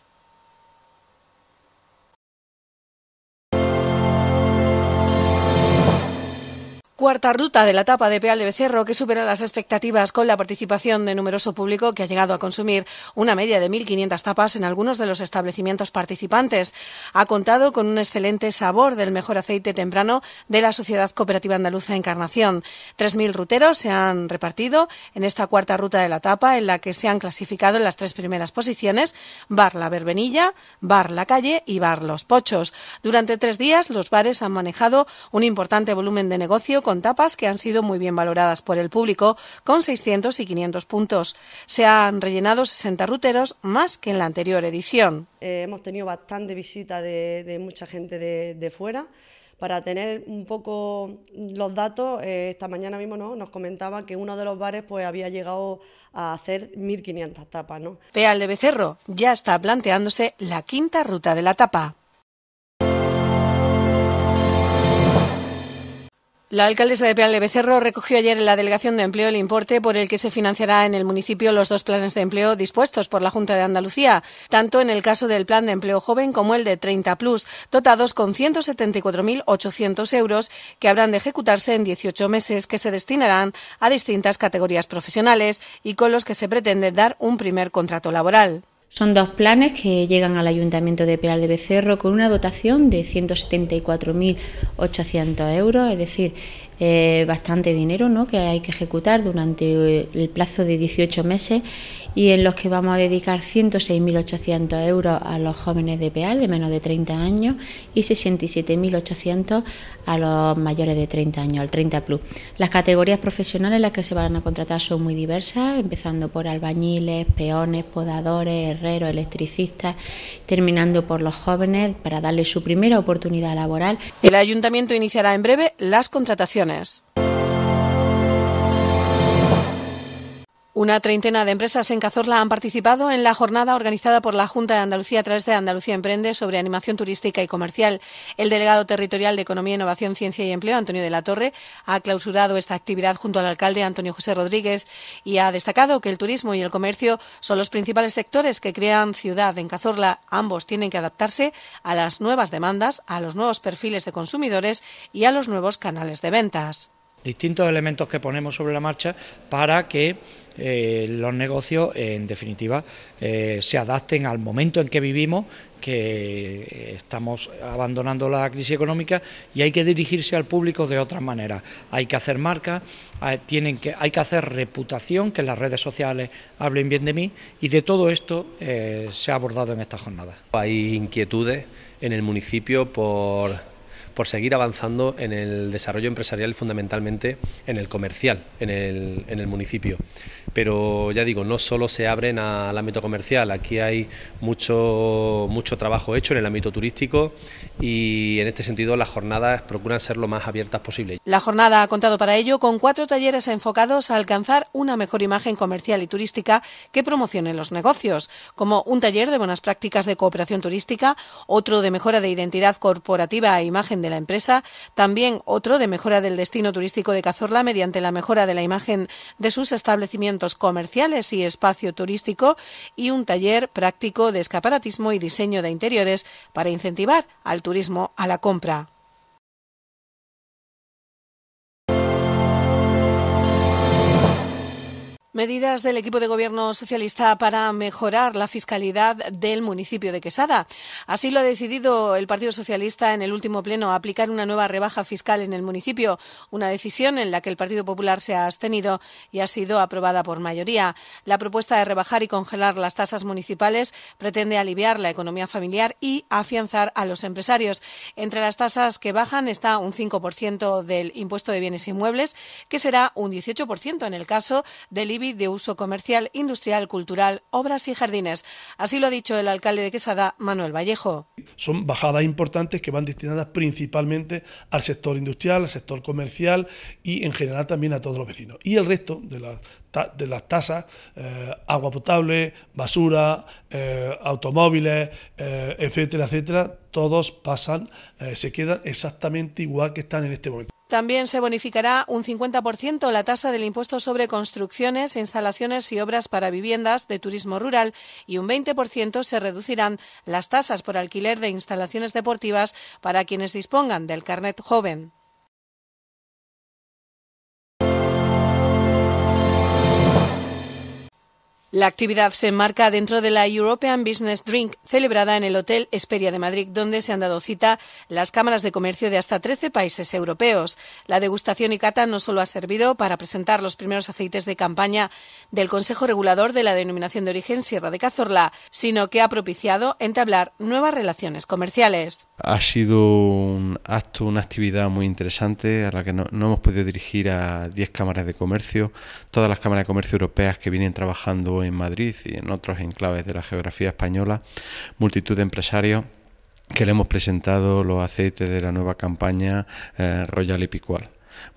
cuarta ruta de la etapa de Peal de Becerro que supera las expectativas con la participación de numeroso público que ha llegado a consumir una media de 1.500 tapas en algunos de los establecimientos participantes. Ha contado con un excelente sabor del mejor aceite temprano de la Sociedad Cooperativa Andaluza Encarnación. 3.000 ruteros se han repartido en esta cuarta ruta de la etapa en la que se han clasificado en las tres primeras posiciones Bar La Verbenilla, Bar La Calle y Bar Los Pochos. Durante tres días los bares han manejado un importante volumen de negocio con tapas que han sido muy bien valoradas por el público, con 600 y 500 puntos. Se han rellenado 60 ruteros más que en la anterior edición. Eh, hemos tenido bastante visita de, mucha gente de, fuera para tener un poco los datos, eh, esta mañana mismo nos comentaba que uno de los bares pues, había llegado a hacer 1.500 tapas. ¿no? Peal de Becerro ya está planteándose la quinta ruta de la tapa. La alcaldesa de Peral de Becerro recogió ayer en la Delegación de Empleo el importe por el que se financiará en el municipio los dos planes de empleo dispuestos por la Junta de Andalucía, tanto en el caso del Plan de Empleo Joven como el de 30 Plus, dotados con 174.800 euros que habrán de ejecutarse en 18 meses que se destinarán a distintas categorías profesionales y con los que se pretende dar un primer contrato laboral. Son dos planes que llegan al Ayuntamiento de Peal de Becerro con una dotación de 174.800 euros, es decir, eh, bastante dinero ¿no? que hay que ejecutar durante el plazo de 18 meses y en los que vamos a dedicar 106.800 euros a los jóvenes de PEAL de menos de 30 años y 67.800 a los mayores de 30 años, al 30 plus. Las categorías profesionales en las que se van a contratar son muy diversas, empezando por albañiles, peones, podadores, herreros, electricistas, terminando por los jóvenes para darles su primera oportunidad laboral. El ayuntamiento iniciará en breve las contrataciones. Una treintena de empresas en Cazorla han participado en la jornada organizada por la Junta de Andalucía a través de Andalucía Emprende sobre animación turística y comercial. El delegado territorial de Economía, Innovación, Ciencia y Empleo, Antonio de la Torre, ha clausurado esta actividad junto al alcalde Antonio José Rodríguez y ha destacado que el turismo y el comercio son los principales sectores que crean ciudad en Cazorla. Ambos tienen que adaptarse a las nuevas demandas, a los nuevos perfiles de consumidores y a los nuevos canales de ventas distintos elementos que ponemos sobre la marcha para que eh, los negocios, en definitiva, eh, se adapten al momento en que vivimos, que eh, estamos abandonando la crisis económica y hay que dirigirse al público de otra manera... Hay que hacer marca, ah, tienen que, hay que hacer reputación, que las redes sociales hablen bien de mí y de todo esto se ha abordado en esta jornada. Hay inquietudes en el municipio por por seguir avanzando en el desarrollo empresarial y fundamentalmente en el comercial, en el, municipio. Pero ya digo, no solo se abren al ámbito comercial, aquí hay mucho, mucho trabajo hecho en el ámbito turístico y en este sentido las jornadas procuran ser lo más abiertas posible. La jornada ha contado para ello con cuatro talleres enfocados a alcanzar una mejor imagen comercial y turística que promocionen los negocios, como un taller de buenas prácticas de cooperación turística, otro de mejora de identidad corporativa e imagen de la empresa, también otro de mejora del destino turístico de Cazorla mediante la mejora de la imagen de sus establecimientos comerciales y espacio turístico y un taller práctico de escaparatismo y diseño de interiores para incentivar al turismo a la compra. Medidas del equipo de gobierno socialista para mejorar la fiscalidad del municipio de Quesada. Así lo ha decidido el Partido Socialista en el último pleno, aplicar una nueva rebaja fiscal en el municipio, una decisión en la que el Partido Popular se ha abstenido y ha sido aprobada por mayoría. La propuesta de rebajar y congelar las tasas municipales pretende aliviar la economía familiar y afianzar a los empresarios. Entre las tasas que bajan está un 5% del impuesto de bienes inmuebles, que será un 18% en el caso del IBI de uso comercial, industrial, cultural, obras y jardines. Así lo ha dicho el alcalde de Quesada, Manuel Vallejo. Son bajadas importantes que van destinadas principalmente al sector industrial, al sector comercial y en general también a todos los vecinos. Y el resto de las tasas, eh, agua potable, basura, eh, automóviles, eh, etcétera, etcétera, todos pasan, se quedan exactamente igual que están en este momento. También se bonificará un 50% la tasa del impuesto sobre construcciones, instalaciones y obras para viviendas de turismo rural y un 20% se reducirán las tasas por alquiler de instalaciones deportivas para quienes dispongan del carnet joven. La actividad se enmarca dentro de la European Business Drink, celebrada en el Hotel Esperia de Madrid, donde se han dado cita las cámaras de comercio de hasta 13 países europeos. La degustación y cata no solo ha servido para presentar los primeros aceites de campaña del Consejo Regulador de la Denominación de Origen Sierra de Cazorla, sino que ha propiciado entablar nuevas relaciones comerciales. Ha sido un acto, una actividad muy interesante a la que no, hemos podido dirigir a 10 cámaras de comercio, todas las cámaras de comercio europeas que vienen trabajando en Madrid y en otros enclaves de la geografía española, multitud de empresarios que le hemos presentado los aceites de la nueva campaña eh, royal Royal Epicual.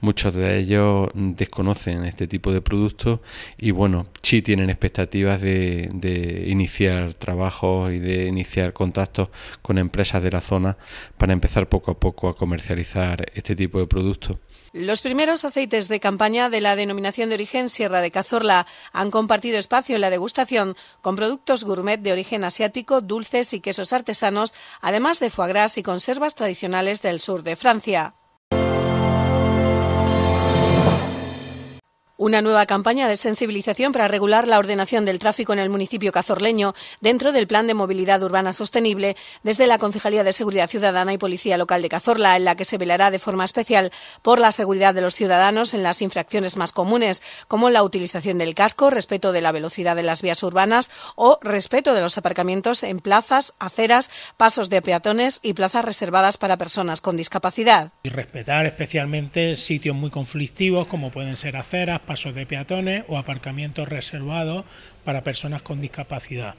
Muchos de ellos desconocen este tipo de productos y bueno, sí tienen expectativas de, de, iniciar trabajos y de iniciar contactos con empresas de la zona para empezar poco a poco a comercializar este tipo de productos. Los primeros aceites de campaña de la denominación de origen Sierra de Cazorla han compartido espacio en la degustación con productos gourmet de origen asiático, dulces y quesos artesanos, además de foie gras y conservas tradicionales del sur de Francia. Una nueva campaña de sensibilización para regular la ordenación del tráfico en el municipio cazorleño dentro del Plan de Movilidad Urbana Sostenible desde la Concejalía de Seguridad Ciudadana y Policía Local de Cazorla, en la que se velará de forma especial por la seguridad de los ciudadanos en las infracciones más comunes, como la utilización del casco, respeto de la velocidad de las vías urbanas o respeto de los aparcamientos en plazas, aceras, pasos de peatones y plazas reservadas para personas con discapacidad. Y respetar especialmente sitios muy conflictivos como pueden ser aceras, pasos de peatones o aparcamientos reservados para personas con discapacidad.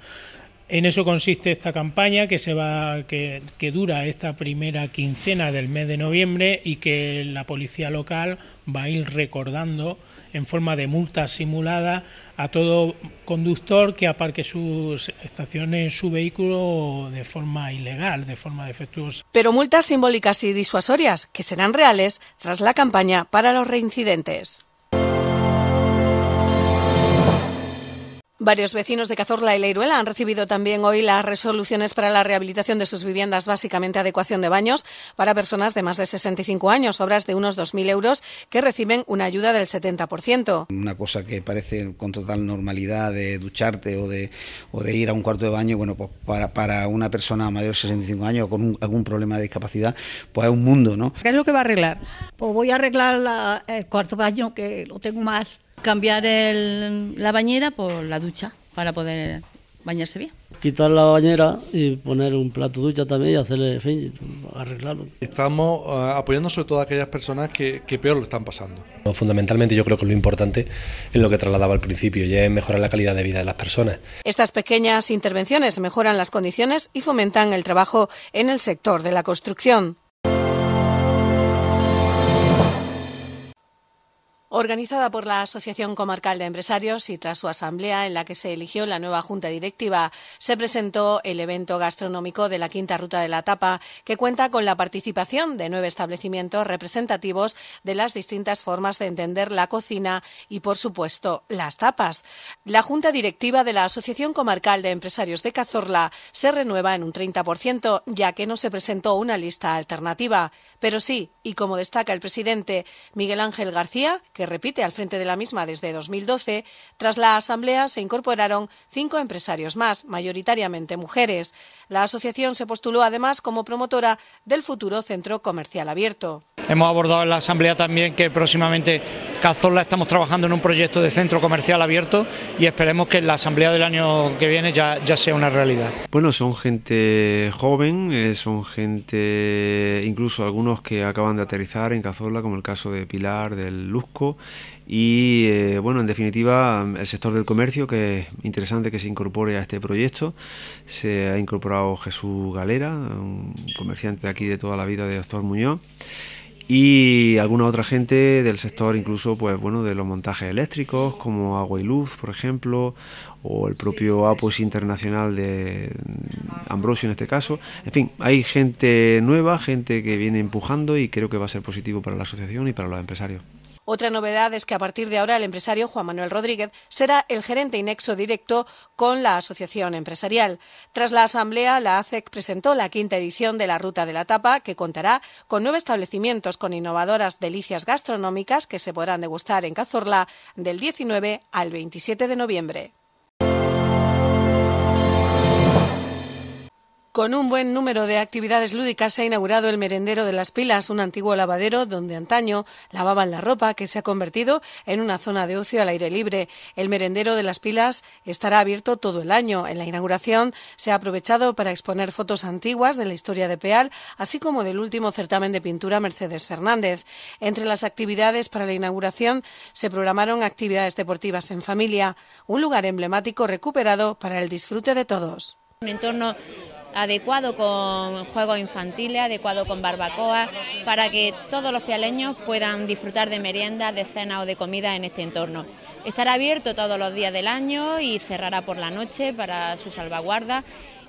En eso consiste esta campaña que se va que, dura esta primera quincena del mes de noviembre y que la policía local va a ir recordando en forma de multa simulada a todo conductor que aparque sus estaciones su vehículo de forma ilegal, de forma defectuosa. Pero multas simbólicas y disuasorias que serán reales tras la campaña para los reincidentes. Varios vecinos de Cazorla y Leiruela han recibido también hoy las resoluciones para la rehabilitación de sus viviendas, básicamente adecuación de baños para personas de más de 65 años, obras de unos 2.000 euros que reciben una ayuda del 70%. Una cosa que parece con total normalidad de ducharte o de, ir a un cuarto de baño, bueno, pues para, una persona mayor de 65 años o con algún problema de discapacidad, pues es un mundo, ¿no? ¿Qué es lo que va a arreglar? Pues voy a arreglar el cuarto de baño que lo tengo mal Cambiar la bañera por la ducha para poder bañarse bien. Quitar la bañera y poner un plato ducha también y hacerle, en fin, arreglarlo. Estamos eh, apoyando sobre todo a aquellas personas que, peor lo están pasando. Fundamentalmente yo creo que lo importante es lo que trasladaba al principio, y es mejorar la calidad de vida de las personas. Estas pequeñas intervenciones mejoran las condiciones y fomentan el trabajo en el sector de la construcción. organizada por la Asociación Comarcal de Empresarios y tras su asamblea en la que se eligió la nueva junta directiva, se presentó el evento gastronómico de la Quinta Ruta de la Tapa, que cuenta con la participación de nueve establecimientos representativos de las distintas formas de entender la cocina y, por supuesto, las tapas. La junta directiva de la Asociación Comarcal de Empresarios de Cazorla se renueva en un 30%, ya que no se presentó una lista alternativa. Pero sí, y como destaca el presidente Miguel Ángel García, que repite al frente de la misma desde 2012, tras la Asamblea se incorporaron cinco empresarios más, mayoritariamente mujeres. La asociación se postuló además como promotora del futuro centro comercial abierto. Hemos abordado en la Asamblea también que próximamente Cazorla estamos trabajando en un proyecto de centro comercial abierto y esperemos que en la Asamblea del año que viene ya, sea una realidad. Bueno, son gente joven, eh, son gente, incluso algunos que acaban de aterrizar en Cazorla, como el caso de Pilar del Lusco, y eh, bueno, en definitiva, el sector del comercio, que es interesante que se incorpore a este proyecto. Se ha incorporado Jesús Galera, un comerciante aquí de toda la vida de Doctor Muñoz. Y alguna otra gente del sector, incluso pues bueno, de los montajes eléctricos, como Agua y Luz, por ejemplo, o el propio APOS Internacional de Ambrosio en este caso. En fin, hay gente nueva, gente que viene empujando y creo que va a ser positivo para la asociación y para los empresarios. Otra novedad es que a partir de ahora el empresario Juan Manuel Rodríguez será el gerente inexo directo con la asociación empresarial. Tras la asamblea, la ACEC presentó la quinta edición de la Ruta de la Tapa, que contará con nueve establecimientos con innovadoras delicias gastronómicas que se podrán degustar en Cazorla del 19 al 27 de noviembre. Con un buen número de actividades lúdicas se ha inaugurado el Merendero de las Pilas, un antiguo lavadero donde antaño lavaban la ropa que se ha convertido en una zona de ocio al aire libre. El Merendero de las Pilas estará abierto todo el año. En la inauguración se ha aprovechado para exponer fotos antiguas de la historia de Peal, así como del último certamen de pintura Mercedes Fernández. Entre las actividades para la inauguración se programaron actividades deportivas en familia, un lugar emblemático recuperado para el disfrute de todos. Un entorno adecuado con juegos infantiles, adecuado con barbacoa, para que todos los pialeños puedan disfrutar de meriendas, de cena o de comida en este entorno. Estará abierto todos los días del año y cerrará por la noche para su salvaguarda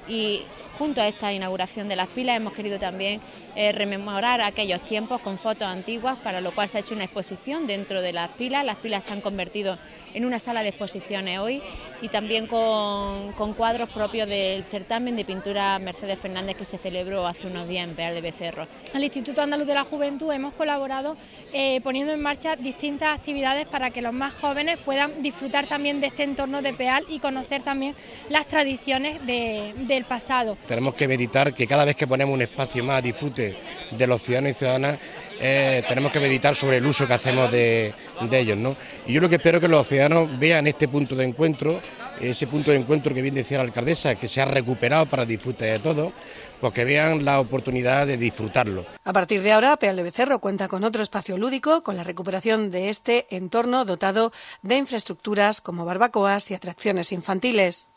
y junto a esta inauguración de las pilas hemos querido también eh, rememorar aquellos tiempos con fotos antiguas, para lo cual se ha hecho una exposición dentro de las pilas. Las pilas se han convertido en una sala de exposiciones hoy y también con, cuadros propios del certamen de pintura Mercedes Fernández que se celebró hace unos días en Peal de Becerro. Al Instituto Andaluz de la Juventud hemos colaborado eh, poniendo en marcha distintas actividades para que los más jóvenes puedan disfrutar también de este entorno de Peal y conocer también las tradiciones del pasado tenemos que meditar que cada vez que ponemos un espacio más a disfrute de los ciudadanos y ciudadanas, eh, tenemos que meditar sobre el uso que hacemos de, ellos. ¿no? Y yo lo que espero es que los ciudadanos vean este punto de encuentro, ese punto de encuentro que bien decía la alcaldesa, que se ha recuperado para disfrute de todo, pues que vean la oportunidad de disfrutarlo. A partir de ahora, Peal de Becerro cuenta con otro espacio lúdico, con la recuperación de este entorno dotado de infraestructuras como barbacoas y atracciones infantiles.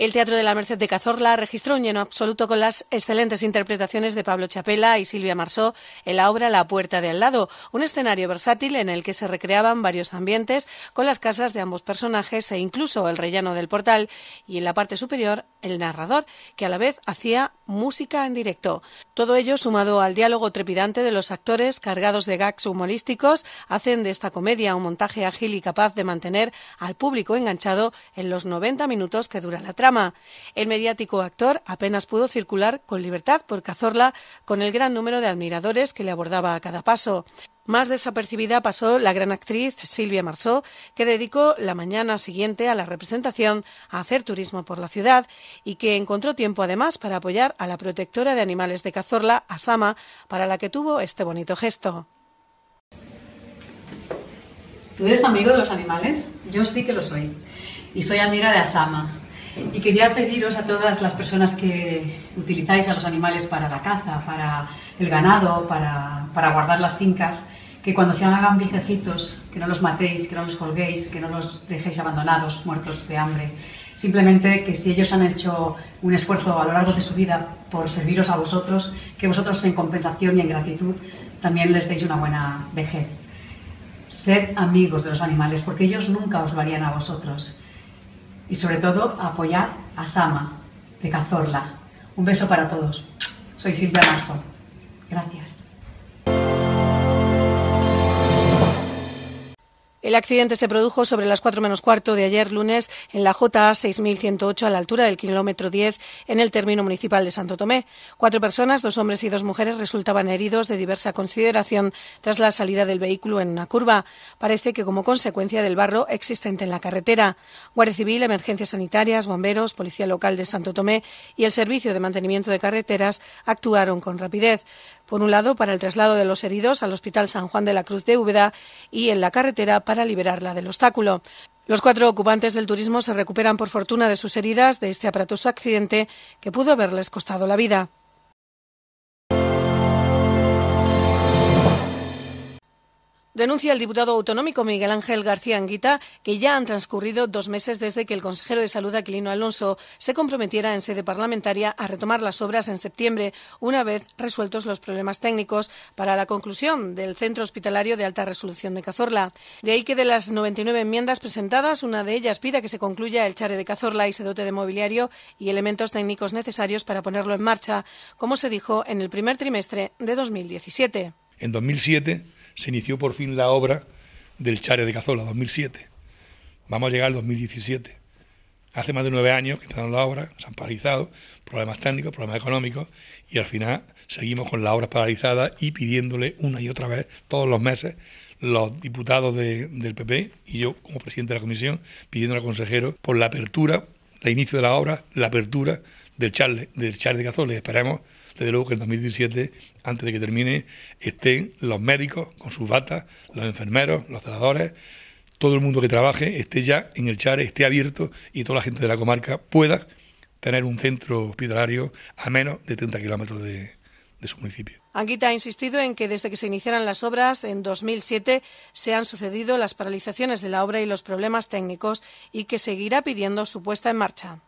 El Teatro de la Merced de Cazorla registró un lleno absoluto con las excelentes interpretaciones de Pablo Chapela y Silvia Marsó en la obra La Puerta de Al lado, un escenario versátil en el que se recreaban varios ambientes con las casas de ambos personajes e incluso el rellano del portal y en la parte superior el narrador, que a la vez hacía música en directo. Todo ello sumado al diálogo trepidante de los actores cargados de gags humorísticos hacen de esta comedia un montaje ágil y capaz de mantener al público enganchado en los 90 minutos que dura la trama el mediático actor apenas pudo circular con libertad por Cazorla con el gran número de admiradores que le abordaba a cada paso. Más desapercibida pasó la gran actriz Silvia Marsó, que dedicó la mañana siguiente a la representación a hacer turismo por la ciudad y que encontró tiempo además para apoyar a la protectora de animales de Cazorla, Asama, para la que tuvo este bonito gesto. ¿Tú eres amigo de los animales? Yo sí que lo soy. Y soy amiga de Asama, y quería pediros a todas las personas que utilizáis a los animales para la caza, para el ganado, para, guardar las fincas, que cuando se hagan viejecitos, que no los matéis, que no los colguéis, que no los dejéis abandonados, muertos de hambre. Simplemente que si ellos han hecho un esfuerzo a lo largo de su vida por serviros a vosotros, que vosotros en compensación y en gratitud también les deis una buena vejez. Sed amigos de los animales, porque ellos nunca os lo harían a vosotros y sobre todo apoyar a Sama de Cazorla. Un beso para todos. Soy Silvia Marzo. Gracias. El accidente se produjo sobre las 4 menos cuarto de ayer lunes en la JA 6108 a la altura del kilómetro 10 en el término municipal de Santo Tomé. Cuatro personas, dos hombres y dos mujeres, resultaban heridos de diversa consideración tras la salida del vehículo en una curva. Parece que como consecuencia del barro existente en la carretera. Guardia Civil, emergencias sanitarias, bomberos, policía local de Santo Tomé y el Servicio de Mantenimiento de Carreteras actuaron con rapidez por un lado para el traslado de los heridos al Hospital San Juan de la Cruz de Úbeda y en la carretera para liberarla del obstáculo. Los cuatro ocupantes del turismo se recuperan por fortuna de sus heridas de este aparatoso accidente que pudo haberles costado la vida. Denuncia el diputado autonómico Miguel Ángel García Anguita que ya han transcurrido dos meses desde que el consejero de Salud Aquilino Alonso se comprometiera en sede parlamentaria a retomar las obras en septiembre, una vez resueltos los problemas técnicos para la conclusión del centro hospitalario de alta resolución de Cazorla. De ahí que de las 99 enmiendas presentadas, una de ellas pida que se concluya el chare de Cazorla y se dote de mobiliario y elementos técnicos necesarios para ponerlo en marcha, como se dijo en el primer trimestre de 2017. En 2007 se inició por fin la obra del Chare de Cazola, 2007. Vamos a llegar al 2017. Hace más de nueve años que están en la obra, se han paralizado, problemas técnicos, problemas económicos, y al final seguimos con las obras paralizadas y pidiéndole una y otra vez, todos los meses, los diputados del PP y yo como presidente de la comisión, pidiendo al consejero por la apertura, el inicio de la obra, la apertura del Charle, del de Cazola. esperemos desde luego que en 2017, antes de que termine, estén los médicos con sus batas, los enfermeros, los celadores, todo el mundo que trabaje esté ya en el char esté abierto y toda la gente de la comarca pueda tener un centro hospitalario a menos de 30 kilómetros de, de su municipio. Anguita ha insistido en que desde que se iniciaran las obras en 2007 se han sucedido las paralizaciones de la obra y los problemas técnicos y que seguirá pidiendo su puesta en marcha.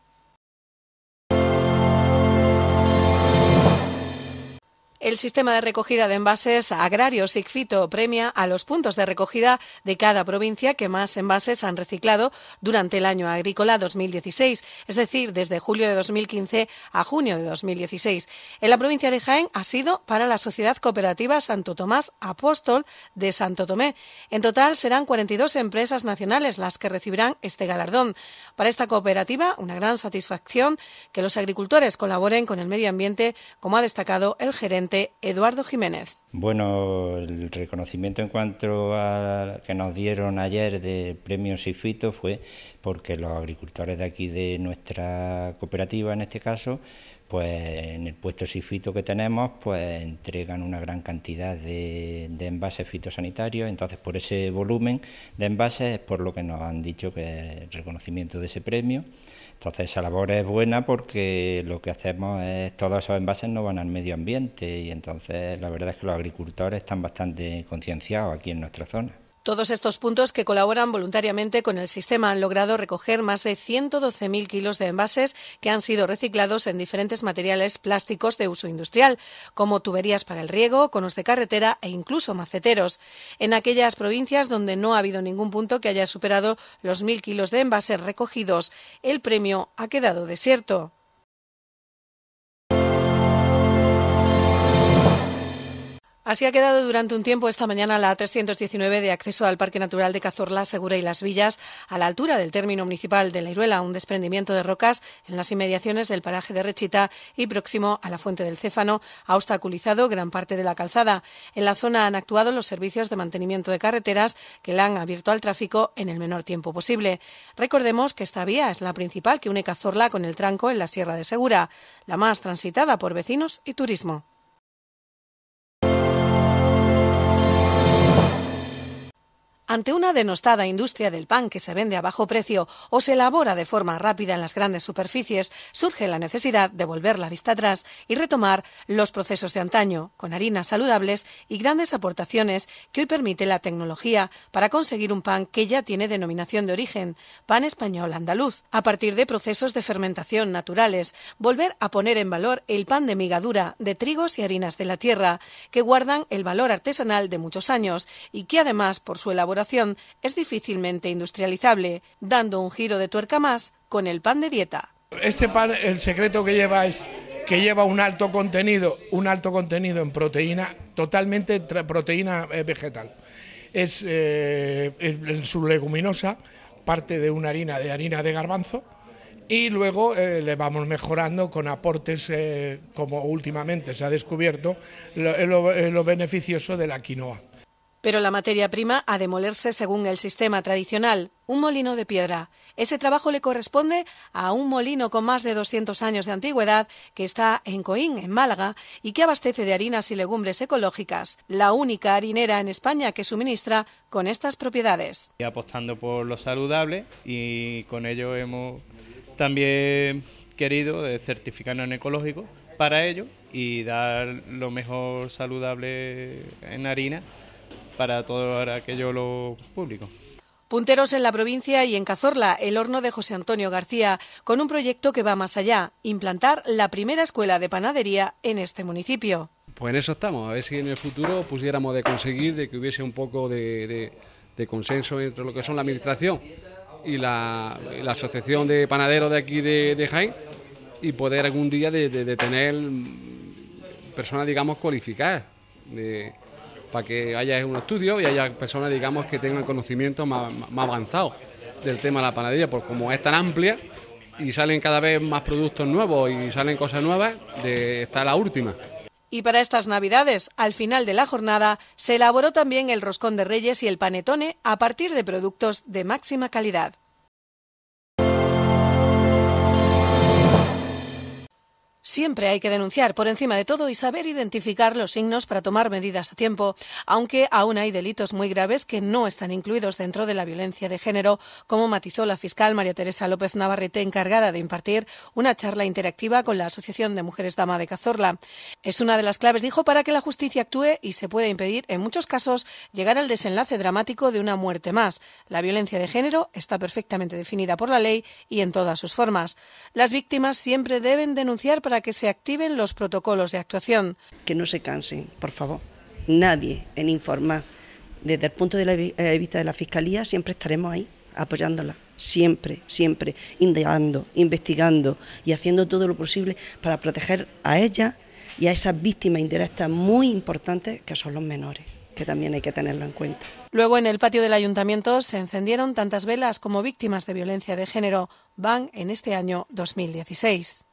El sistema de recogida de envases agrarios Sigfito premia a los puntos de recogida de cada provincia que más envases han reciclado durante el año agrícola 2016, es decir, desde julio de 2015 a junio de 2016. En la provincia de Jaén ha sido para la Sociedad Cooperativa Santo Tomás Apóstol de Santo Tomé. En total serán 42 empresas nacionales las que recibirán este galardón. Para esta cooperativa, una gran satisfacción que los agricultores colaboren con el medio ambiente, como ha destacado el gerente Eduardo Jiménez. Bueno, el reconocimiento en cuanto a que nos dieron ayer de premio Sifito fue porque los agricultores de aquí de nuestra cooperativa, en este caso, pues en el puesto sifito que tenemos, pues entregan una gran cantidad de, envases fitosanitarios. Entonces, por ese volumen de envases es por lo que nos han dicho que es el reconocimiento de ese premio. Entonces, esa labor es buena porque lo que hacemos es todos esos envases no van al medio ambiente y entonces la verdad es que los agricultores están bastante concienciados aquí en nuestra zona. Todos estos puntos que colaboran voluntariamente con el sistema han logrado recoger más de 112.000 kilos de envases que han sido reciclados en diferentes materiales plásticos de uso industrial, como tuberías para el riego, conos de carretera e incluso maceteros. En aquellas provincias donde no ha habido ningún punto que haya superado los 1.000 kilos de envases recogidos, el premio ha quedado desierto. Así ha quedado durante un tiempo esta mañana la 319 de acceso al Parque Natural de Cazorla, Segura y Las Villas, a la altura del término municipal de La Iruela, un desprendimiento de rocas en las inmediaciones del paraje de Rechita y próximo a la Fuente del Céfano, ha obstaculizado gran parte de la calzada. En la zona han actuado los servicios de mantenimiento de carreteras que la han abierto al tráfico en el menor tiempo posible. Recordemos que esta vía es la principal que une Cazorla con el tranco en la Sierra de Segura, la más transitada por vecinos y turismo. Ante una denostada industria del pan que se vende a bajo precio o se elabora de forma rápida en las grandes superficies, surge la necesidad de volver la vista atrás y retomar los procesos de antaño, con harinas saludables y grandes aportaciones que hoy permite la tecnología para conseguir un pan que ya tiene denominación de origen, pan español andaluz, a partir de procesos de fermentación naturales, volver a poner en valor el pan de migadura de trigos y harinas de la tierra, que guardan el valor artesanal de muchos años y que además, por su elaboración, es difícilmente industrializable, dando un giro de tuerca más con el pan de dieta. Este pan, el secreto que lleva es que lleva un alto contenido, un alto contenido en proteína, totalmente proteína eh, vegetal. Eh, es su leguminosa, parte de una harina de harina de garbanzo y luego eh, le vamos mejorando con aportes, como últimamente se ha descubierto, lo beneficioso de la quinoa. Pero la materia prima ha de molerse según el sistema tradicional, un molino de piedra. Ese trabajo le corresponde a un molino con más de 200 años de antigüedad que está en Coín, en Málaga, y que abastece de harinas y legumbres ecológicas, la única harinera en España que suministra con estas propiedades. Y apostando por lo saludable y con ello hemos también querido eh, certificarnos en ecológico para ello y dar lo mejor saludable en harina para todo aquello lo público. Punteros en la provincia y en Cazorla, el horno de José Antonio García, con un proyecto que va más allá, implantar la primera escuela de panadería en este municipio. Pues en eso estamos, a ver si en el futuro pusiéramos de conseguir de que hubiese un poco de, consenso entre lo que son la administración y la, asociación de panaderos de aquí de, de Jaén y poder algún día de, tener personas, digamos, cualificadas. De, para que haya un estudio y haya personas, digamos, que tengan conocimiento más, avanzado del tema de la panadería, porque como es tan amplia y salen cada vez más productos nuevos y salen cosas nuevas, está la última. Y para estas Navidades, al final de la jornada, se elaboró también el roscón de reyes y el panetone a partir de productos de máxima calidad. Siempre hay que denunciar por encima de todo y saber identificar los signos para tomar medidas a tiempo, aunque aún hay delitos muy graves que no están incluidos dentro de la violencia de género, como matizó la fiscal María Teresa López Navarrete, encargada de impartir una charla interactiva con la Asociación de Mujeres Dama de Cazorla. Es una de las claves, dijo, para que la justicia actúe y se pueda impedir, en muchos casos, llegar al desenlace dramático de una muerte más. La violencia de género está perfectamente definida por la ley y en todas sus formas. Las víctimas siempre deben denunciar para que se activen los protocolos de actuación. Que no se cansen, por favor. Nadie en informar. Desde el punto de eh, vista de la Fiscalía siempre estaremos ahí apoyándola, siempre, siempre, indagando, investigando y haciendo todo lo posible para proteger a ella y a esas víctimas indirectas muy importantes que son los menores, que también hay que tenerlo en cuenta. Luego en el patio del ayuntamiento se encendieron tantas velas como víctimas de violencia de género van en este año 2016.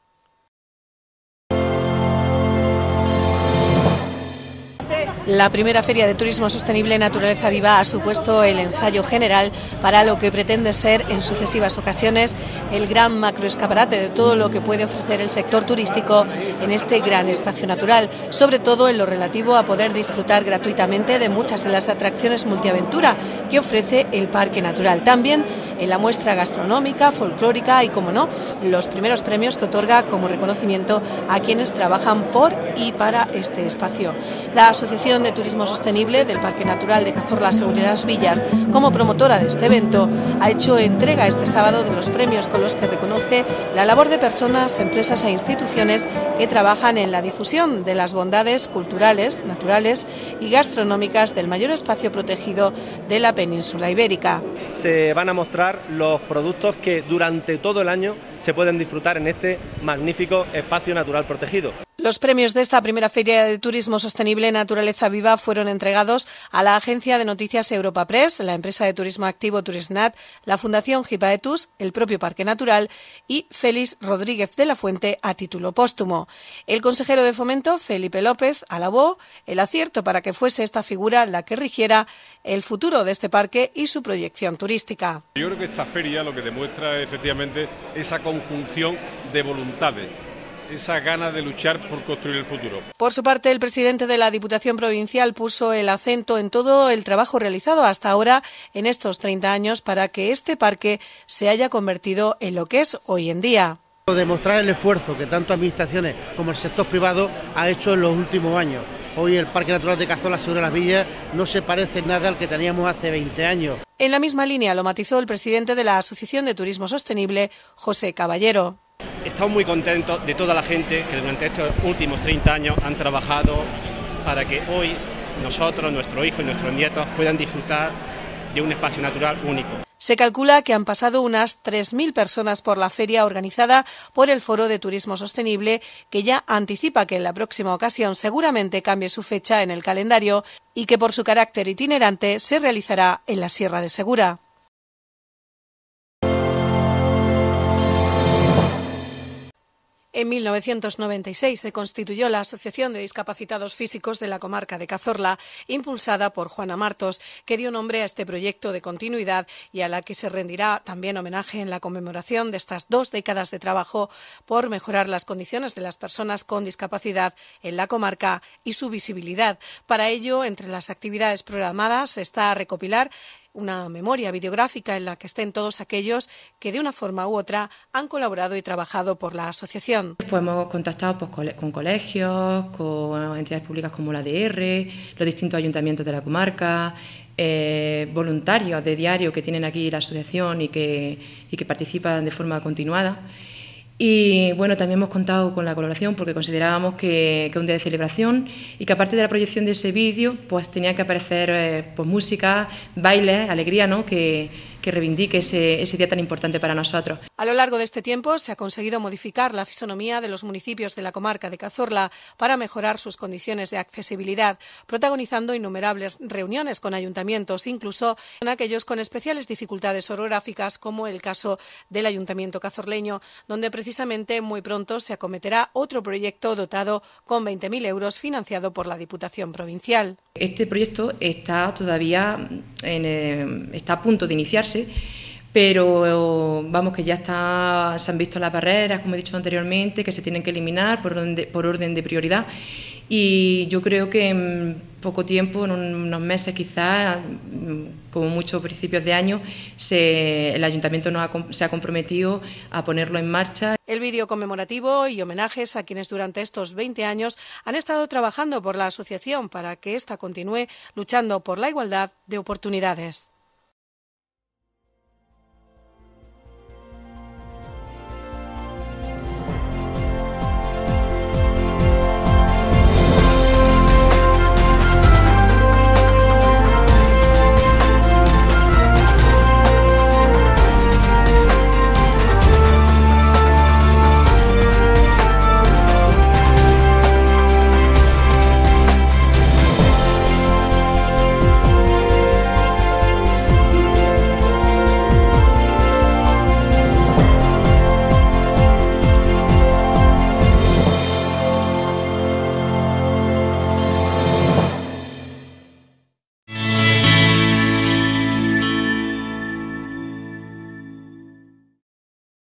La primera feria de turismo sostenible Naturaleza Viva ha supuesto el ensayo general para lo que pretende ser en sucesivas ocasiones el gran macroescaparate de todo lo que puede ofrecer el sector turístico en este gran espacio natural, sobre todo en lo relativo a poder disfrutar gratuitamente de muchas de las atracciones multiaventura que ofrece el Parque Natural. También en la muestra gastronómica, folclórica y, como no, los primeros premios que otorga como reconocimiento a quienes trabajan por y para este espacio. La Asociación de Turismo Sostenible del Parque Natural de Cazorla Seguridad Villas, como promotora de este evento, ha hecho entrega este sábado de los premios con los que reconoce la labor de personas, empresas e instituciones que trabajan en la difusión de las bondades culturales, naturales y gastronómicas del mayor espacio protegido de la península ibérica. Se van a mostrar los productos que durante todo el año se pueden disfrutar en este magnífico espacio natural protegido. Los premios de esta primera Feria de Turismo Sostenible Naturaleza Viva fueron entregados a la agencia de noticias Europa Press, la empresa de turismo activo Turisnat, la Fundación Hipaetus, el propio Parque Natural y Félix Rodríguez de la Fuente a título póstumo. El consejero de Fomento, Felipe López, alabó el acierto para que fuese esta figura la que rigiera el futuro de este parque y su proyección turística. Yo creo que esta feria lo que demuestra efectivamente esa conjunción de voluntades esa gana de luchar por construir el futuro. Por su parte, el presidente de la Diputación Provincial puso el acento en todo el trabajo realizado hasta ahora en estos 30 años para que este parque se haya convertido en lo que es hoy en día. Demostrar el esfuerzo que tanto administraciones como el sector privado ha hecho en los últimos años. Hoy el Parque Natural de Cazola, Segura las Villas, no se parece nada al que teníamos hace 20 años. En la misma línea lo matizó el presidente de la Asociación de Turismo Sostenible, José Caballero estamos muy contentos de toda la gente que durante estos últimos 30 años han trabajado para que hoy nosotros, nuestros hijos y nuestros nietos puedan disfrutar de un espacio natural único. Se calcula que han pasado unas 3.000 personas por la feria organizada por el Foro de Turismo Sostenible, que ya anticipa que en la próxima ocasión seguramente cambie su fecha en el calendario y que por su carácter itinerante se realizará en la Sierra de Segura. En 1996 se constituyó la Asociación de Discapacitados Físicos de la Comarca de Cazorla, impulsada por Juana Martos, que dio nombre a este proyecto de continuidad y a la que se rendirá también homenaje en la conmemoración de estas dos décadas de trabajo por mejorar las condiciones de las personas con discapacidad en la comarca y su visibilidad. Para ello, entre las actividades programadas está recopilar una memoria videográfica en la que estén todos aquellos que de una forma u otra han colaborado y trabajado por la asociación. Pues hemos contactado pues, con colegios, con entidades públicas como la DR, los distintos ayuntamientos de la comarca, eh, voluntarios de diario que tienen aquí la asociación y que participan de forma continuada. Y bueno, también hemos contado con la colaboración porque considerábamos que, es un día de celebración y que aparte de la proyección de ese vídeo, pues tenía que aparecer eh, pues, música, bailes, alegría, ¿no? Que, que reivindique ese, día tan importante para nosotros. A lo largo de este tiempo se ha conseguido modificar la fisonomía de los municipios de la comarca de Cazorla para mejorar sus condiciones de accesibilidad, protagonizando innumerables reuniones con ayuntamientos, incluso en aquellos con especiales dificultades orográficas, como el caso del Ayuntamiento Cazorleño, donde precisamente muy pronto se acometerá otro proyecto dotado con 20.000 euros financiado por la Diputación Provincial. Este proyecto está todavía eh, está a punto de iniciarse pero vamos que ya se han visto las barreras, como he dicho anteriormente, que se tienen que eliminar por, orden de, por orden de prioridad y yo creo que en poco tiempo, en unos meses quizás, como muchos principios de año, el ayuntamiento se ha comprometido a ponerlo en marcha. El vídeo conmemorativo y homenajes a quienes durante estos 20 años han estado trabajando por la asociación para que ésta continúe luchando por la igualdad de oportunidades.